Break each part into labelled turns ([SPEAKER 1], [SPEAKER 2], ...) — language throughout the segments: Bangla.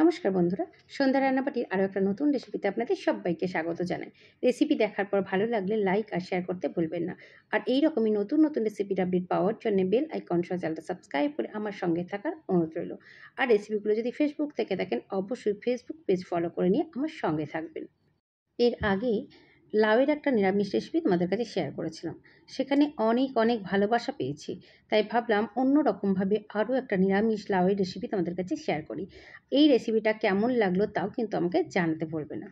[SPEAKER 1] নমস্কার বন্ধুরা সন্ধ্যা রান্নাবাটির আরও একটা নতুন রেসিপিতে আপনাদের সবাইকে স্বাগত জানাই রেসিপি দেখার পর ভালো লাগলে লাইক আর শেয়ার করতে ভুলবেন না আর এই রকমই নতুন নতুন রেসিপির আপডেট পাওয়ার জন্য বেল আইকন সহ চ্যানেলটা সাবস্ক্রাইব করে আমার সঙ্গে থাকার অনুরোধ রইল আর রেসিপিগুলো যদি ফেসবুক থেকে দেখেন অবশ্যই ফেসবুক পেজ ফলো করে নিয়ে আমার সঙ্গে থাকবেন এর আগে লাউয়ের একটা নিরামিষ রেসিপি তোমাদের কাছে শেয়ার করেছিলাম সেখানে অনেক অনেক ভালোবাসা পেয়েছি তাই ভাবলাম অন্য রকমভাবে আরও একটা নিরামিষ লাউয়ের রেসিপি তোমাদের কাছে শেয়ার করি এই রেসিপিটা কেমন লাগলো তাও কিন্তু আমাকে জানাতে বলবে না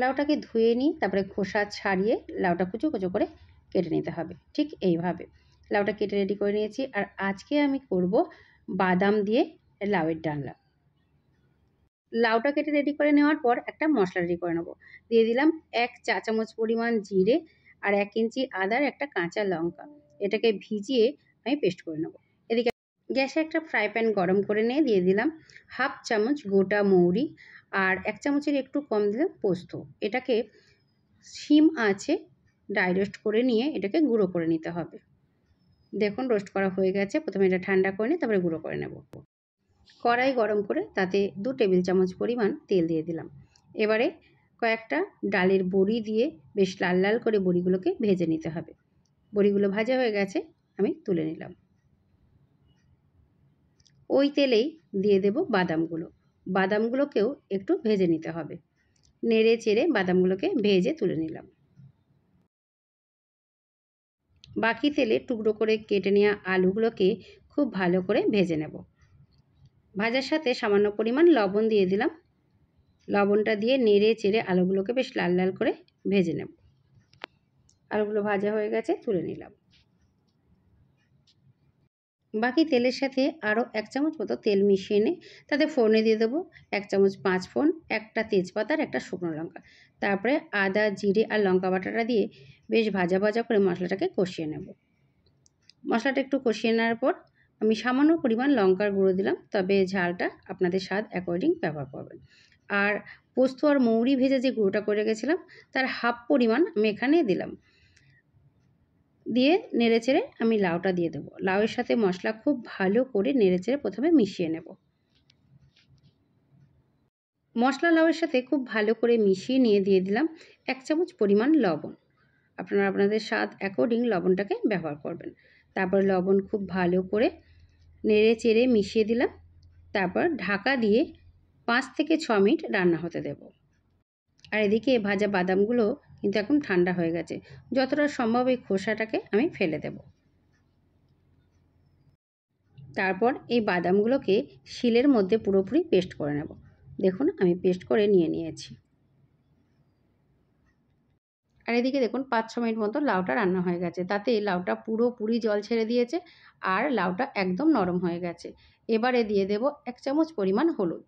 [SPEAKER 1] লাউটাকে ধুয়ে নিই তারপরে খোসা ছাড়িয়ে লাউটা কুচো কুচো করে কেটে নিতে হবে ঠিক এইভাবে লাউটা কেটে রেডি করে নিয়েছি আর আজকে আমি করব বাদাম দিয়ে লাউয়ের ডালনা লাউটা কেটে রেডি করে নেওয়ার পর একটা মশলা রেডি করে নেবো দিয়ে দিলাম এক চা চামচ পরিমাণ জিরে আর এক ইঞ্চি আদার একটা কাঁচা লঙ্কা এটাকে ভিজিয়ে আমি পেস্ট করে নেবো এদিকে গ্যাসে একটা ফ্রাই প্যান গরম করে নিয়ে দিয়ে দিলাম হাফ চামচ গোটা মৌরি আর এক চামচের একটু কম দিলাম পোস্ত এটাকে শিম আছে ড্রাই রোস্ট করে নিয়ে এটাকে গুঁড়ো করে নিতে হবে দেখুন রোস্ট করা হয়ে গেছে প্রথমে এটা ঠান্ডা করে নিয়ে তারপরে গুঁড়ো করে নেব কড়াই গরম করে তাতে দু টেবিল চামচ পরিমাণ তেল দিয়ে দিলাম এবারে কয়েকটা ডালের বড়ি দিয়ে বেশ লাল লাল করে বড়িগুলোকে ভেজে নিতে হবে বড়িগুলো ভাজা হয়ে গেছে আমি তুলে নিলাম ওই তেলেই দিয়ে দেব বাদামগুলো বাদামগুলোকেও একটু ভেজে নিতে হবে নেড়ে চেড়ে বাদামগুলোকে ভেজে তুলে নিলাম বাকি তেলে টুকরো করে কেটে নেওয়া আলুগুলোকে খুব ভালো করে ভেজে নেবো ভাজার সাথে সামান্য পরিমাণ লবণ দিয়ে দিলাম লবণটা দিয়ে নেড়ে চেড়ে আলুগুলোকে বেশ লাল লাল করে ভেজে নেব আলুগুলো ভাজা হয়ে গেছে তুলে নিলাম বাকি তেলের সাথে আরও এক চামচ মতো তেল মিশিয়ে এনে তাতে ফোনে দিয়ে দেবো এক চামচ পাঁচ ফোন একটা তেজপাতা আর একটা শুকনো লঙ্কা তারপরে আদা জিরে আর লঙ্কা বাটাটা দিয়ে বেশ ভাজা ভাজা করে মশলাটাকে কষিয়ে নেব মশলাটা একটু কষিয়ে নেওয়ার পর আমি সামান্য পরিমাণ লঙ্কার গুঁড়ো দিলাম তবে ঝালটা আপনাদের স্বাদ অ্যাকর্ডিং ব্যবহার করবেন আর পোস্ত আর মৌরি ভেজে যে গুঁড়োটা করে গেছিলাম তার হাফ পরিমাণ আমি এখানে দিলাম দিয়ে নেড়ে চেড়ে আমি লাউটা দিয়ে দেবো লাউয়ের সাথে মশলা খুব ভালো করে নেড়ে চেড়ে প্রথমে মিশিয়ে নেব মশলা লাউয়ের সাথে খুব ভালো করে মিশিয়ে নিয়ে দিয়ে দিলাম এক চামচ পরিমাণ লবণ আপনারা আপনাদের স্বাদ অ্যাকর্ডিং লবণটাকে ব্যবহার করবেন তারপর লবণ খুব ভালো করে নেড়ে চেড়ে মিশিয়ে দিলাম তারপর ঢাকা দিয়ে পাঁচ থেকে ছ মিনিট রান্না হতে দেব আর এদিকে ভাজা বাদামগুলো কিন্তু এখন ঠান্ডা হয়ে গেছে যতটা সম্ভব এই খোসাটাকে আমি ফেলে দেব তারপর এই বাদামগুলোকে শিলের মধ্যে পুরোপুরি পেস্ট করে নেব দেখুন আমি পেস্ট করে নিয়ে নিয়েছি আর এদিকে দেখুন পাঁচ ছ মিনিট মতো লাউটা রান্না হয়ে গেছে তাতে লাউটা পুরোপুরি জল ছেড়ে দিয়েছে আর লাউটা একদম নরম হয়ে গেছে এবারে দিয়ে দেব এক চামচ পরিমাণ হলুদ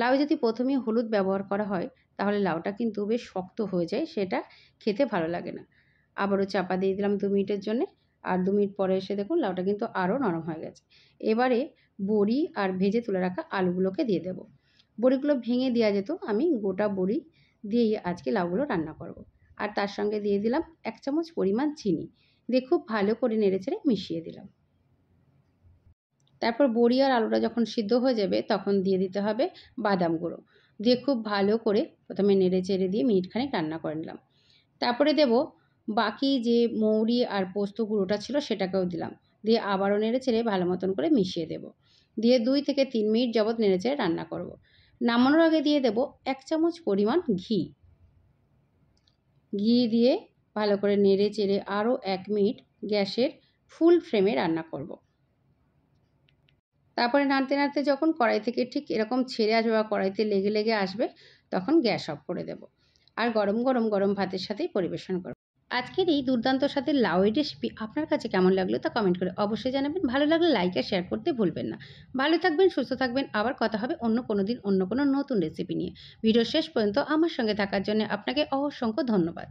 [SPEAKER 1] লাউ যদি প্রথমে হলুদ ব্যবহার করা হয় তাহলে লাউটা কিন্তু বেশ শক্ত হয়ে যায় সেটা খেতে ভালো লাগে না আবারও চাপা দিয়ে দিলাম দু মিনিটের জন্য আর দু মিনিট পরে এসে দেখুন লাউটা কিন্তু আরও নরম হয়ে গেছে এবারে বড়ি আর ভেজে তুলে রাখা আলুগুলোকে দিয়ে দেব বড়িগুলো ভেঙে দেওয়া যেত আমি গোটা বড়ি দিয়েই আজকে লাউগুলো রান্না করব আর তার সঙ্গে দিয়ে দিলাম এক চামচ পরিমাণ চিনি দিয়ে খুব ভালো করে নেড়েচেড়ে মিশিয়ে দিলাম তারপর বড়ি আর আলুটা যখন সিদ্ধ হয়ে যাবে তখন দিয়ে দিতে হবে বাদাম গুঁড়ো দিয়ে খুব ভালো করে প্রথমে নেড়ে চেড়ে দিয়ে মিনিটখানেক রান্না করে নিলাম তারপরে দেব বাকি যে মৌরি আর পোস্ত গুঁড়োটা ছিল সেটাকেও দিলাম দিয়ে আবারও নেড়ে চেড়ে ভালো মতন করে মিশিয়ে দেব দিয়ে দুই থেকে তিন মিনিট যাবৎ নেড়ে চেড়ে রান্না করব নামানোর আগে দিয়ে দেব এক চামচ পরিমাণ ঘি ঘি দিয়ে ভালো করে নেড়ে চেড়ে আরও এক মিনিট গ্যাসের ফুল ফ্লেমে রান্না করব। তারপরে নাড়তে নাড়তে যখন কড়াই থেকে ঠিক এরকম ছেড়ে আসবে বা কড়াইতে লেগে লেগে আসবে তখন গ্যাস অফ করে দেব আর গরম গরম গরম ভাতের সাথেই পরিবেশন করব আজকের এই দুর্দান্ত স্বাদের লাউয়ের রেসিপি আপনার কাছে কেমন লাগলো তা কমেন্ট করে অবশ্যই জানাবেন ভালো লাগলে লাইক আর শেয়ার করতে ভুলবেন না ভালো থাকবেন সুস্থ থাকবেন আবার কথা হবে অন্য কোনো দিন অন্য কোনো নতুন রেসিপি নিয়ে ভিডিও শেষ পর্যন্ত আমার সঙ্গে থাকার জন্য আপনাকে অসংখ্য ধন্যবাদ